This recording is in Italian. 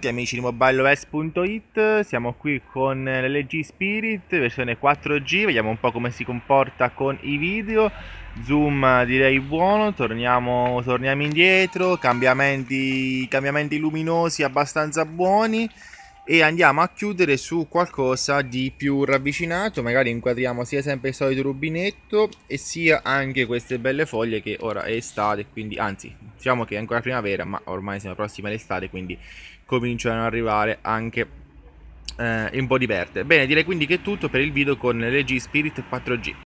Ciao Amici di mobileOS.it, siamo qui con l'LG Spirit versione 4G, vediamo un po' come si comporta con i video, zoom direi buono, torniamo, torniamo indietro, cambiamenti, cambiamenti luminosi abbastanza buoni e andiamo a chiudere su qualcosa di più ravvicinato, magari inquadriamo sia sempre il solito rubinetto e sia anche queste belle foglie che ora è estate, quindi anzi diciamo che è ancora primavera, ma ormai siamo prossimi all'estate, quindi cominciano ad arrivare anche eh, un po' di verde. Bene, direi quindi che è tutto per il video con LG Spirit 4G.